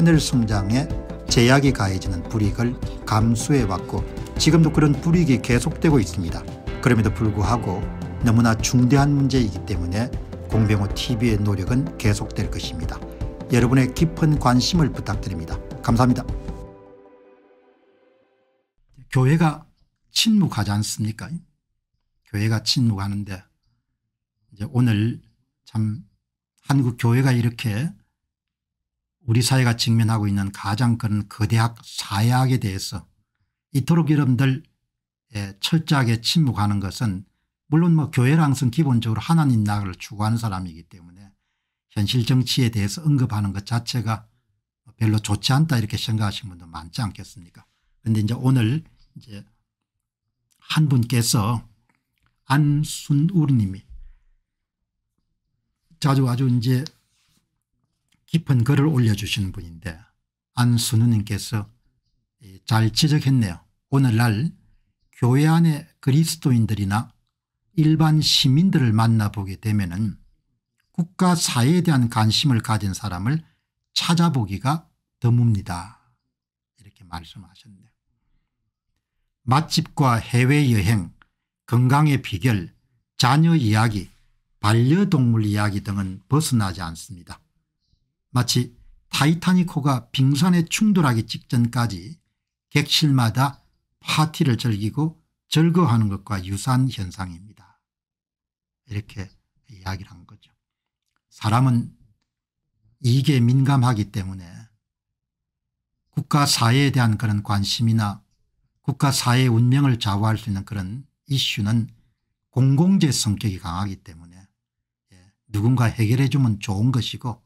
하늘 성장에 제약이 가해지는 불이익을 감수해왔고 지금도 그런 불이익이 계속되고 있습니다. 그럼에도 불구하고 너무나 중대한 문제이기 때문에 공병호 TV의 노력은 계속될 것입니다. 여러분의 깊은 관심을 부탁드립니다. 감사합니다. 교회가 침묵하지 않습니까? 교회가 침묵하는데 이제 오늘 참 한국 교회가 이렇게 우리 사회가 직면하고 있는 가장 큰 그 거대학 사회학에 대해서 이토록 여러분들 예, 철저하게 침묵하는 것은 물론 뭐교회를 항상 기본적으로 하나님 나라를 추구하는 사람이기 때문에 현실 정치에 대해서 언급하는 것 자체가 뭐 별로 좋지 않다 이렇게 생각하시는 분도 많지 않겠습니까 그런데 이제 오늘 이제 한 분께서 안순우님이 자주 아주 이제 깊은 글을 올려주신 분인데 안순우님께서 예, 잘 지적했네요. 오늘날 교회 안에 그리스도인들이나 일반 시민들을 만나보게 되면 은 국가 사회에 대한 관심을 가진 사람을 찾아보기가 드뭅니다. 이렇게 말씀하셨네요. 맛집과 해외여행, 건강의 비결, 자녀 이야기, 반려동물 이야기 등은 벗어나지 않습니다. 마치 타이타닉호가 빙산에 충돌하기 직전까지 객실마다 파티를 즐기고 즐거워하는 것과 유사한 현상입니다. 이렇게 이야기를 한 거죠. 사람은 이게 민감하기 때문에 국가 사회에 대한 그런 관심이나 국가 사회의 운명을 좌우할 수 있는 그런 이슈는 공공재 성격이 강하기 때문에 예, 누군가 해결해 주면 좋은 것이고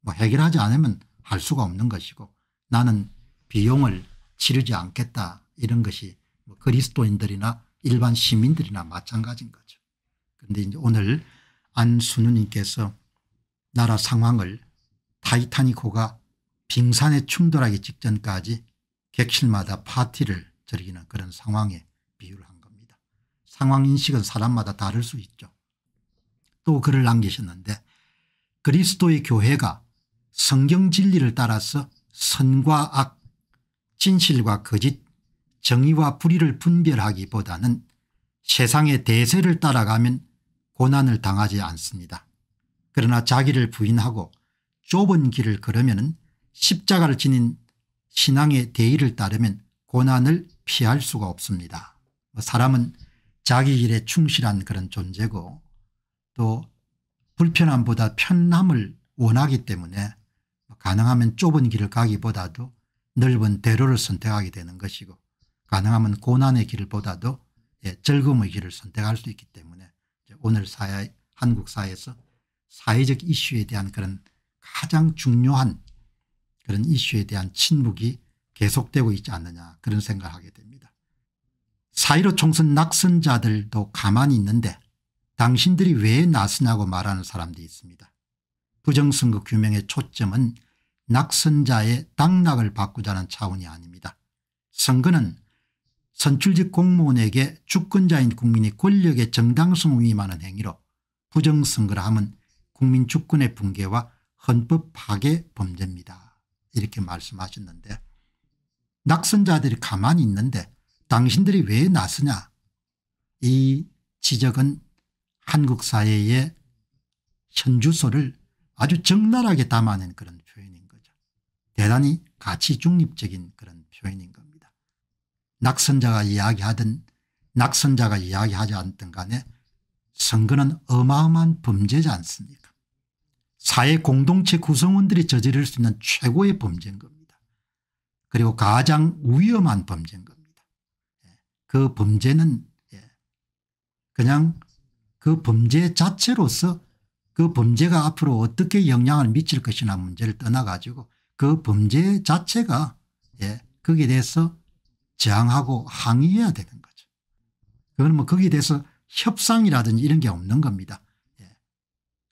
뭐 해결하지 않으면 할 수가 없는 것이고 나는 비용을 치르지 않겠다 이런 것이 뭐 그리스도인들이나 일반 시민들이나 마찬가지인 거죠. 그런데 이제 오늘 안순우님께서 나라 상황을 타이타닉호가 빙산에 충돌하기 직전까지 객실마다 파티를 즐기는 그런 상황에 비유를 한 겁니다. 상황인식은 사람마다 다를 수 있죠. 또 글을 남기셨는데 그리스도의 교회가 성경 진리를 따라서 선과 악, 진실과 거짓, 정의와 불의를 분별하기보다는 세상의 대세를 따라가면 고난을 당하지 않습니다. 그러나 자기를 부인하고 좁은 길을 걸으면 십자가를 지닌 신앙의 대의를 따르면 고난을 피할 수가 없습니다. 뭐 사람은 자기 일에 충실한 그런 존재고 또 불편함보다 편함을 원하기 때문에 가능하면 좁은 길을 가기보다도 넓은 대로를 선택하게 되는 것이고 가능하면 고난의 길보다도 예, 즐거움의 길을 선택할 수 있기 때문에 오늘 사회 한국 사회에서 사회적 이슈에 대한 그런 가장 중요한 그런 이슈에 대한 침묵이 계속되고 있지 않느냐 그런 생각을 하게 됩니다. 사이로 총선 낙선자들도 가만히 있는데 당신들이 왜 나서냐고 말하는 사람들이 있습니다. 부정선거 규명의 초점은 낙선자의 당락을 바꾸자는 차원이 아닙니다. 선거는 선출직 공무원에게 주권자인 국민이 권력의 정당성을 위임하는 행위로 부정선거를 함은 국민 주권의 붕괴와 헌법 파괴 범죄입니다. 이렇게 말씀하셨는데 낙선자들이 가만히 있는데 당신들이 왜 나서냐 이 지적은 한국 사회의 현주소를 아주 적나라하게 담아낸 그런 표현입니다. 대단히 가치 중립적인 그런 표현인 겁니다. 낙선자가 이야기하든 낙선자가 이야기하지 않든 간에 선거는 어마어마한 범죄지 않습니까 사회 공동체 구성원들이 저지를 수 있는 최고의 범죄인 겁니다. 그리고 가장 위험한 범죄인 겁니다. 예, 그 범죄는 예, 그냥 그 범죄 자체로서 그 범죄가 앞으로 어떻게 영향을 미칠 것이나 문제를 떠나가지고 그 범죄 자체가 예, 거기에 대해서 저항하고 항의해야 되는 거죠. 그건 뭐 거기에 대해서 협상이라든지 이런 게 없는 겁니다. 예.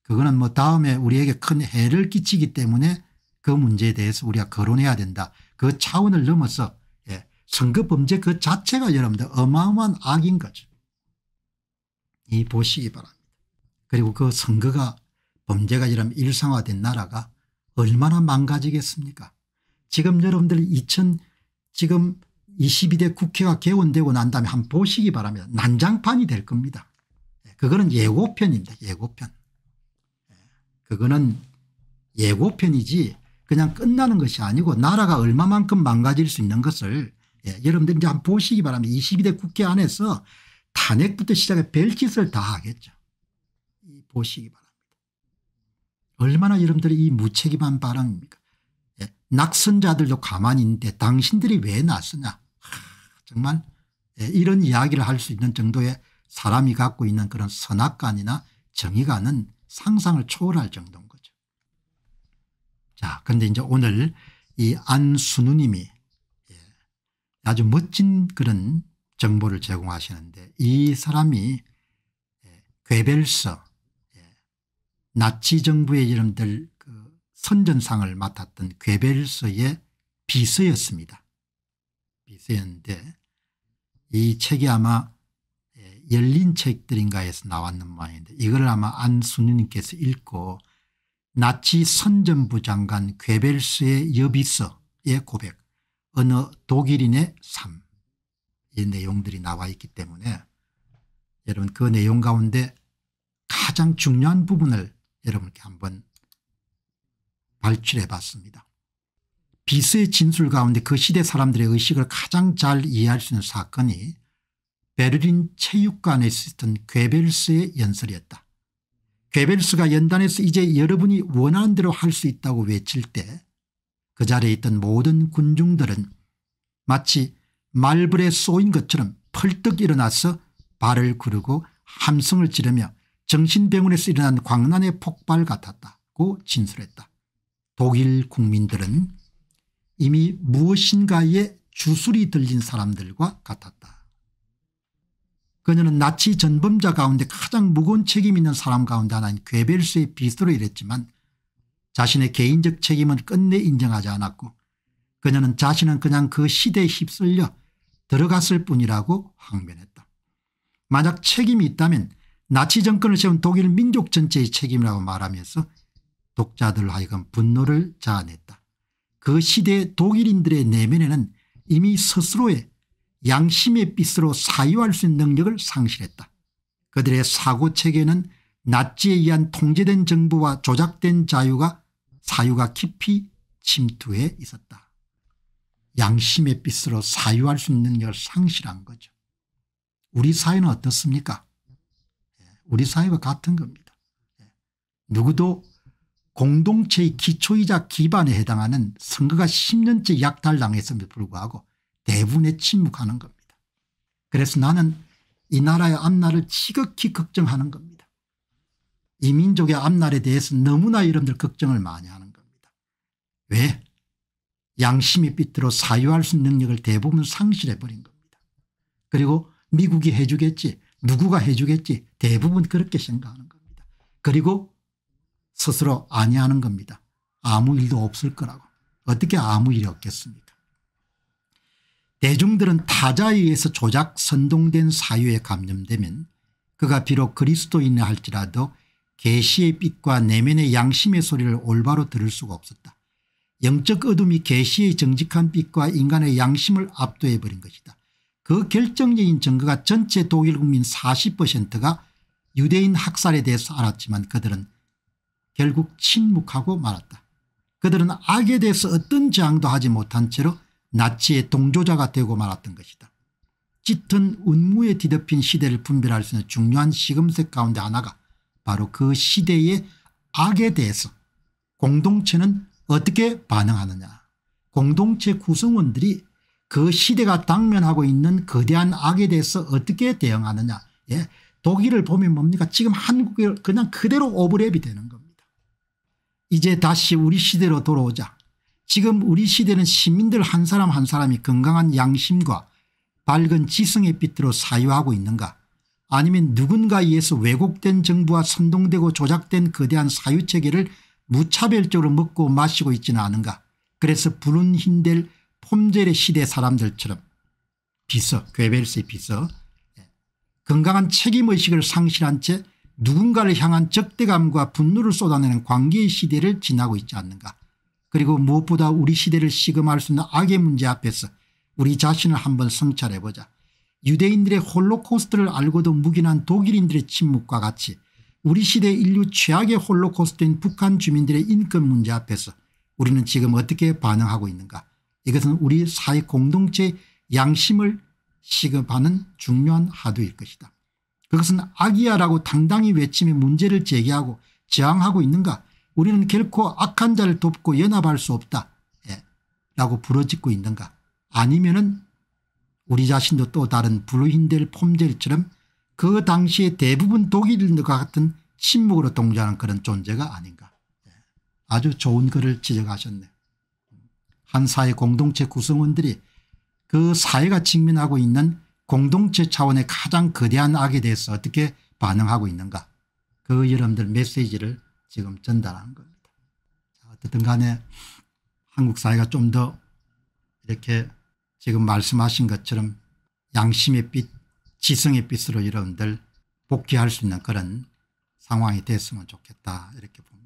그거는 뭐 다음에 우리에게 큰 해를 끼치기 때문에 그 문제에 대해서 우리가 거론해야 된다. 그 차원을 넘어서 예. 선거 범죄 그 자체가 여러분들 어마어마한 악인 거죠. 이 보시기 바랍니다. 그리고 그 선거가 범죄가 이런 일상화된 나라가 얼마나 망가지겠습니까 지금 여러분들 2000 지금 22대 국회가 개원되고 난 다음에 한번 보시기 바랍니다. 난장판이 될 겁니다. 예, 그거는 예고편입니다. 예고편. 예, 그거는 예고편이지 그냥 끝나는 것이 아니고 나라가 얼마만큼 망가질 수 있는 것을 예, 여러분들 이제 한번 보시기 바랍니다. 22대 국회 안에서 탄핵부터 시작해 별짓을 다 하겠죠. 보시기 바랍니다. 얼마나 여러분들이 이 무책임한 발언입니까 예. 낙선자들도 가만히 있는데 당신들이 왜 났으냐 하, 정말 예. 이런 이야기를 할 수 있는 정도의 사람이 갖고 있는 그런 선악관이나 정의관은 상상을 초월할 정도인 거죠. 자 그런데 이제 오늘 이 안순우님이 예. 아주 멋진 그런 정보를 제공하시는데 이 사람이 예, 괴벨서 나치 정부의 이름들 그 선전상을 맡았던 괴벨서의 비서였습니다. 비서였는데 이 책이 아마 예, 열린 책들인가 에서 나왔는 모양인데 이걸 아마 안순우님께서 읽고 나치 선전부 장관 괴벨스의 여비서의 고백 어느 독일인의 삶 이 내용들이 나와 있기 때문에 여러분 그 내용 가운데 가장 중요한 부분을 여러분께 한번 발출해 봤습니다. 비스의 진술 가운데 그 시대 사람들의 의식을 가장 잘 이해할 수 있는 사건이 베를린 체육관에 있었던 괴벨스의 연설이었다. 괴벨스가 연단에서 이제 여러분이 원하는 대로 할 수 있다고 외칠 때 그 자리에 있던 모든 군중들은 마치 말벌에 쏘인 것처럼 펄떡 일어나서 발을 구르고 함성을 지르며 정신병원에서 일어난 광란의 폭발 같았다고 진술했다. 독일 국민들은 이미 무엇인가에 주술이 들린 사람들과 같았다. 그녀는 나치 전범자 가운데 가장 무거운 책임 있는 사람 가운데 하나인 괴벨스의 비서로 일했지만 자신의 개인적 책임은 끝내 인정하지 않았고 그녀는 자신은 그냥 그 시대에 휩쓸려 들어갔을 뿐이라고 항변했다. 만약 책임이 있다면 나치 정권을 세운 독일 민족 전체의 책임이라고 말하면서 독자들 하여금 분노를 자아냈다. 그 시대 독일인들의 내면에는 이미 스스로의 양심의 빛으로 사유할 수 있는 능력을 상실했다. 그들의 사고체계는 나치에 의한 통제된 정부와 조작된 자유가 사유가 깊이 침투해 있었다. 양심의 빛으로 사유할 수 있는 능력을 상실한 거죠. 우리 사회는 어떻습니까 우리 사회와 같은 겁니다. 예. 누구도 공동체의 기초이자 기반에 해당하는 선거가 10년째 약탈당했음에도 불구하고 대부분에 침묵하는 겁니다. 그래서 나는 이 나라의 앞날을 지극히 걱정하는 겁니다. 이 민족의 앞날에 대해서 너무나 여러분들 걱정을 많이 하는 겁니다. 왜? 양심의 빛으로 사유할 수 있는 능력을 대부분 상실해버린 겁니다. 그리고 미국이 해주겠지 누구가 해 주겠지 대부분 그렇게 생각하는 겁니다. 그리고 스스로 아니하는 겁니다. 아무 일도 없을 거라고. 어떻게 아무 일이 없겠습니까 대중들은 타자에 의해서 조작 선동된 사유에 감염되면 그가 비록 그리스도인이 할지라도 계시의 빛과 내면의 양심의 소리를 올바로 들을 수가 없었다. 영적 어둠이 계시의 정직한 빛과 인간의 양심을 압도해버린 것이다. 그 결정적인 증거가 전체 독일 국민 40%가 유대인 학살에 대해서 알았지만 그들은 결국 침묵하고 말았다. 그들은 악에 대해서 어떤 저항도 하지 못한 채로 나치의 동조자가 되고 말았던 것이다. 짙은 운무에 뒤덮인 시대를 분별할 수 있는 중요한 시금색 가운데 하나가 바로 그 시대의 악에 대해서 공동체는 어떻게 반응하느냐 공동체 구성원들이 그 시대가 당면하고 있는 거대한 악에 대해서 어떻게 대응하느냐. 예. 독일을 보면 뭡니까 지금 한국을 그냥 그대로 오버랩이 되는 겁니다. 이제 다시 우리 시대로 돌아오자. 지금 우리 시대는 시민들 한 사람 한 사람이 건강한 양심과 밝은 지성의 빛으로 사유하고 있는가 아니면 누군가에 의해서 왜곡된 정부와 선동되고 조작된 거대한 사유체계를 무차별적으로 먹고 마시고 있지는 않은가 그래서 부른 힘들 폼젤의 시대 사람들처럼 비서 괴벨스의 비서 예, 건강한 책임의식을 상실한 채 누군가를 향한 적대감과 분노를 쏟아내는 관계의 시대를 지나고 있지 않는가 그리고 무엇보다 우리 시대를 시금할 수 있는 악의 문제 앞에서 우리 자신을 한번 성찰해보자 유대인들의 홀로코스트를 알고도 묵인한 독일인들의 침묵과 같이 우리 시대 인류 최악의 홀로코스트인 북한 주민들의 인권 문제 앞에서 우리는 지금 어떻게 반응하고 있는가 이것은 우리 사회 공동체 양심을 시급하는 중요한 하도일 것이다. 그것은 악이야라고 당당히 외침의 문제를 제기하고 저항하고 있는가 우리는 결코 악한 자를 돕고 연합할 수 없다 예. 라고 부러짓고 있는가 아니면 은 우리 자신도 또 다른 블루힌델 폼델처럼 그 당시에 대부분 독일인들과 같은 침묵으로 동조하는 그런 존재가 아닌가 예. 아주 좋은 글을 지적하셨네요. 한사회 공동체 구성원들이 그 사회가 직면하고 있는 공동체 차원의 가장 거대한 악에 대해서 어떻게 반응하고 있는가 그 여러분들 메시지를 지금 전달하는 겁니다. 어쨌든 간에 한국 사회가 좀 더 이렇게 지금 말씀하신 것처럼 양심의 빛 지성의 빛으로 여러분들 복귀할 수 있는 그런 상황이 됐으면 좋겠다 이렇게 봅니다.